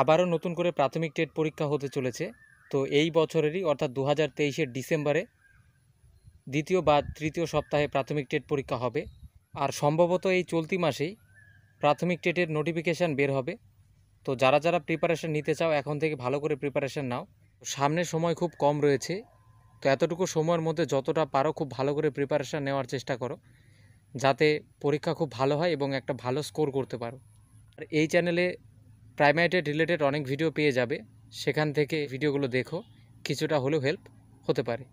আবারও নতুন করে প্রাথমিক টেট পরীক্ষা হতে চলেছে তো এই বছরেরই অর্থাৎ দু হাজার তেইশের ডিসেম্বরে দ্বিতীয় বা তৃতীয় সপ্তাহে প্রাথমিক টেট পরীক্ষা হবে আর সম্ভবত এই চলতি মাসেই প্রাথমিক টেটের নোটিফিকেশান বের হবে তো যারা যারা প্রিপারেশান নিতে চাও এখন থেকে ভালো করে প্রিপারেশান নাও সামনে সময় খুব কম রয়েছে তো এতটুকু সময়ের মধ্যে যতটা পারো খুব ভালো করে প্রিপারেশান নেওয়ার চেষ্টা করো যাতে পরীক্ষা খুব ভালো হয় এবং একটা ভালো স্কোর করতে পারো আর এই চ্যানেলে প্রাইমারিটে রিলেটেড অনেক ভিডিও পেয়ে যাবে সেখান থেকে ভিডিওগুলো দেখো কিছুটা হলেও হেল্প হতে পারে